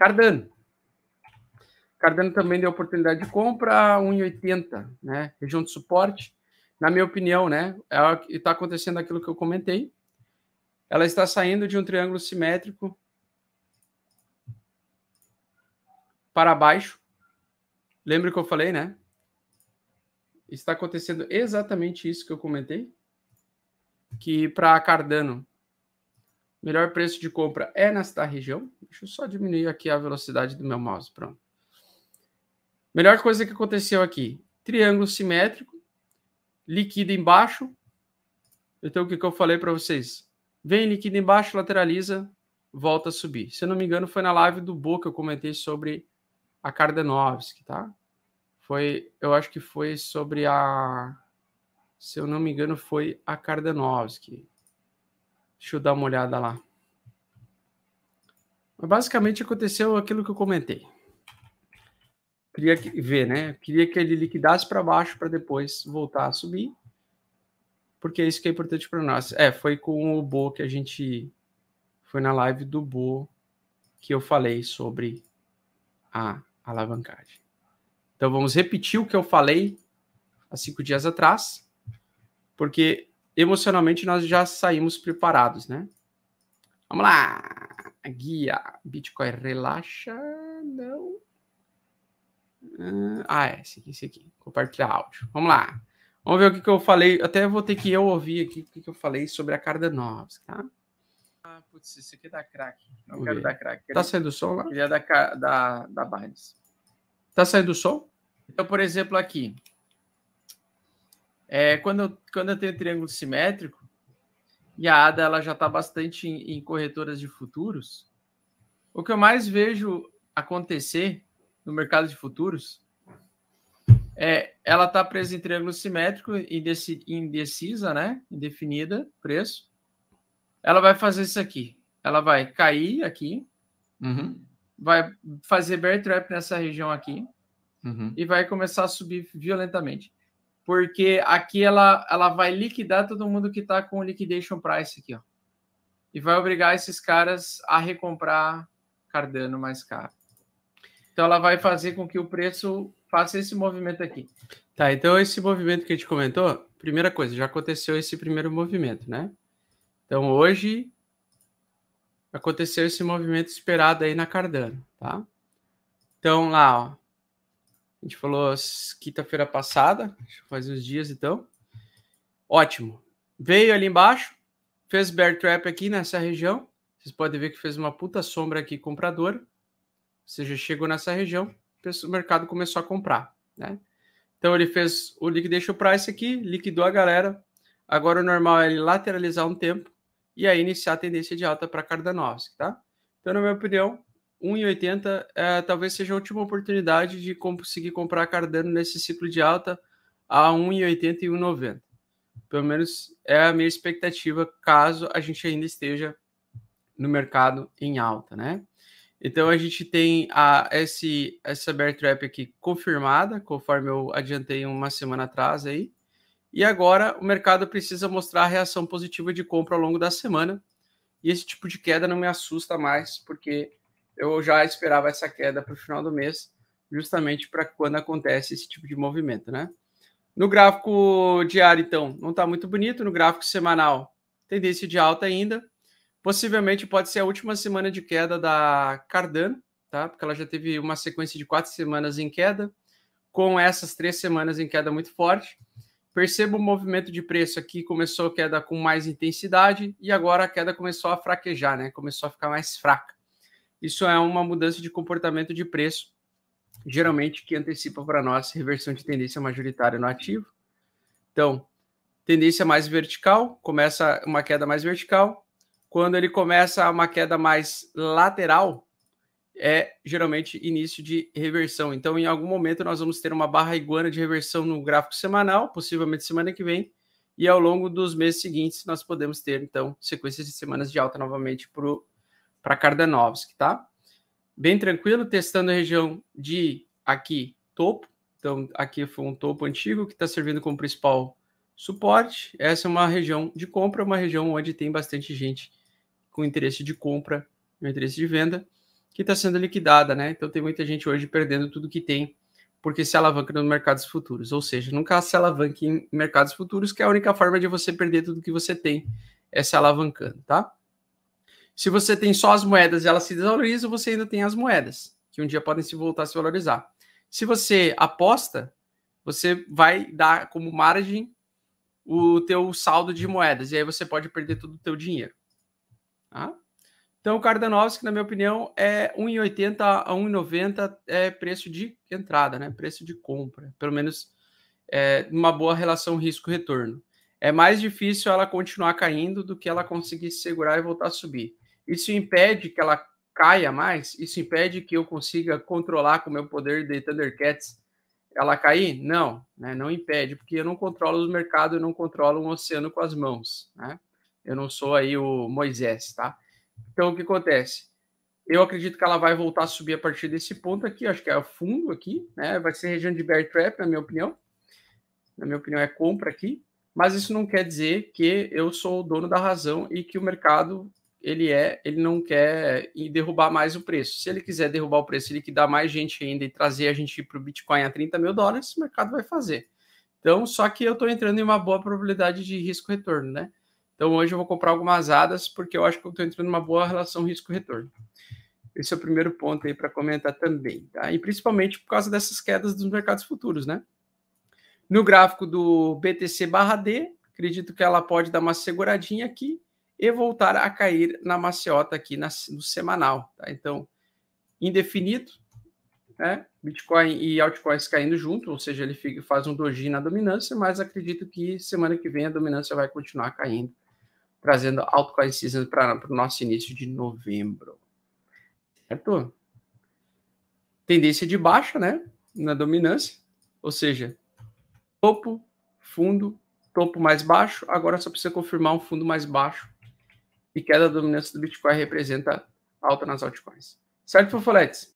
Cardano. Cardano também deu oportunidade de compra a 1,80, né? Região de suporte, na minha opinião, né? É está acontecendo aquilo que eu comentei. Ela está saindo de um triângulo simétrico para baixo. Lembra que eu falei, né? Está acontecendo exatamente isso que eu comentei. Que para Cardano Melhor preço de compra é nesta região. Deixa eu só diminuir aqui a velocidade do meu mouse. Pronto. Melhor coisa que aconteceu aqui: triângulo simétrico, liquida embaixo. Então, o que, que eu falei para vocês? Vem liquida embaixo, lateraliza, volta a subir. Se eu não me engano, foi na live do Boca que eu comentei sobre a Kardanovski, tá? Foi, eu acho que foi sobre a. Se eu não me engano, foi a Kardanovski. Deixa eu dar uma olhada lá. Basicamente aconteceu aquilo que eu comentei. Queria ver, né? Queria que ele liquidasse para baixo para depois voltar a subir, porque é isso que é importante para nós. É, foi com o Bo que a gente foi na live do Bo que eu falei sobre a alavancagem. Então vamos repetir o que eu falei há cinco dias atrás, porque emocionalmente nós já saímos preparados, né? Vamos lá! Guia, Bitcoin relaxa, não. Ah, ah, é, esse aqui, esse aqui. Compartilhar áudio. Vamos lá. Vamos ver o que, que eu falei. Até vou ter que eu ouvir aqui o que, que eu falei sobre a Cardanovski, tá? Ah, putz, isso aqui dá crack. Não quero da dar crack. Tá saindo o som lá? Ele é da, da, da Barnes. Tá saindo o som? Então, por exemplo, aqui. É, quando, eu, quando eu tenho triângulo simétrico, e a ADA ela já está bastante em, em corretoras de futuros, o que eu mais vejo acontecer no mercado de futuros é, ela está presa em triângulo simétrico, indeci, indecisa, né? Indefinida, preço. Ela vai fazer isso aqui. Ela vai cair aqui, uhum. vai fazer bear trap nessa região aqui uhum. e vai começar a subir violentamente porque aqui ela, ela vai liquidar todo mundo que está com liquidation price aqui, ó. E vai obrigar esses caras a recomprar Cardano mais caro. Então ela vai fazer com que o preço faça esse movimento aqui. Tá, então esse movimento que a gente comentou, primeira coisa, já aconteceu esse primeiro movimento, né? Então hoje aconteceu esse movimento esperado aí na Cardano, tá? Então lá, ó, a gente falou quinta-feira passada, faz uns dias então. Ótimo. Veio ali embaixo, fez bear trap aqui nessa região. Vocês podem ver que fez uma puta sombra aqui compradora. Ou seja, chegou nessa região, o mercado começou a comprar, né? Então ele fez o liquidation price aqui, liquidou a galera. Agora o normal é ele lateralizar um tempo e aí iniciar a tendência de alta para Cardanovic, tá? Então, na minha opinião, 1,80 é, talvez seja a última oportunidade de conseguir comprar Cardano nesse ciclo de alta a 1,80 e 1,90. Pelo menos é a minha expectativa, caso a gente ainda esteja no mercado em alta, né? Então a gente tem a, esse, essa bear trap aqui confirmada, conforme eu adiantei uma semana atrás aí. E agora o mercado precisa mostrar a reação positiva de compra ao longo da semana. E esse tipo de queda não me assusta mais, porque eu já esperava essa queda para o final do mês, justamente para quando acontece esse tipo de movimento, né? No gráfico diário, então, não está muito bonito. No gráfico semanal, tendência de alta ainda. Possivelmente pode ser a última semana de queda da Cardano, tá? Porque ela já teve uma sequência de quatro semanas em queda, com essas três semanas em queda muito forte. Perceba o movimento de preço aqui, começou a queda com mais intensidade e agora a queda começou a fraquejar, né? Começou a ficar mais fraca isso é uma mudança de comportamento de preço, geralmente que antecipa para nós reversão de tendência majoritária no ativo. Então, tendência mais vertical, começa uma queda mais vertical. Quando ele começa uma queda mais lateral, é geralmente início de reversão. Então, em algum momento, nós vamos ter uma barra iguana de reversão no gráfico semanal, possivelmente semana que vem, e ao longo dos meses seguintes, nós podemos ter, então, sequências de semanas de alta novamente para o para que tá? Bem tranquilo, testando a região de aqui topo. Então, aqui foi um topo antigo que está servindo como principal suporte. Essa é uma região de compra, uma região onde tem bastante gente com interesse de compra e interesse de venda, que está sendo liquidada, né? Então, tem muita gente hoje perdendo tudo que tem porque se alavanca nos mercados futuros. Ou seja, nunca se alavanque em mercados futuros, que é a única forma de você perder tudo que você tem é se alavancando, tá? Se você tem só as moedas e elas se desvalorizam, você ainda tem as moedas, que um dia podem se voltar a se valorizar. Se você aposta, você vai dar como margem o teu saldo de moedas, e aí você pode perder todo o teu dinheiro. Tá? Então, o Cardanovski, na minha opinião, é 1,80 a 1,90 é preço de entrada, né? Preço de compra. Pelo menos é, uma boa relação risco-retorno. É mais difícil ela continuar caindo do que ela conseguir se segurar e voltar a subir. Isso impede que ela caia mais? Isso impede que eu consiga controlar com o meu poder de Thundercats ela cair? Não, né? não impede, porque eu não controlo os mercados, eu não controlo um oceano com as mãos. Né? Eu não sou aí o Moisés, tá? Então, o que acontece? Eu acredito que ela vai voltar a subir a partir desse ponto aqui, acho que é o fundo aqui, né? Vai ser região de bear trap, na minha opinião. Na minha opinião, é compra aqui. Mas isso não quer dizer que eu sou o dono da razão e que o mercado ele é, ele não quer derrubar mais o preço. Se ele quiser derrubar o preço e liquidar mais gente ainda e trazer a gente para o Bitcoin a 30 mil dólares, o mercado vai fazer. Então, só que eu estou entrando em uma boa probabilidade de risco-retorno, né? Então, hoje eu vou comprar algumas ADAS, porque eu acho que eu estou entrando em uma boa relação risco-retorno. Esse é o primeiro ponto aí para comentar também, tá? E principalmente por causa dessas quedas dos mercados futuros, né? No gráfico do BTC barra D, acredito que ela pode dar uma seguradinha aqui, e voltar a cair na maciota aqui na, no semanal. Tá? Então, indefinido, né? Bitcoin e altcoins caindo junto, ou seja, ele fica, faz um doji na dominância, mas acredito que semana que vem a dominância vai continuar caindo, trazendo altcoin season para o nosso início de novembro. Certo? Tendência de baixa, né? Na dominância, ou seja, topo, fundo, topo mais baixo, agora só precisa confirmar um fundo mais baixo e queda da dominância do Bitcoin representa alta nas altcoins. Certo, Fofoletes?